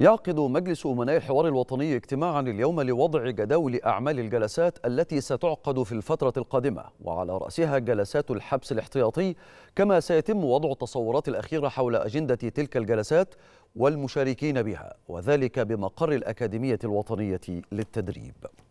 يعقد مجلس أمناء الحوار الوطني اجتماعا اليوم لوضع جداول أعمال الجلسات التي ستعقد في الفترة القادمة وعلى رأسها جلسات الحبس الاحتياطي كما سيتم وضع التصورات الأخيرة حول أجندة تلك الجلسات والمشاركين بها وذلك بمقر الأكاديمية الوطنية للتدريب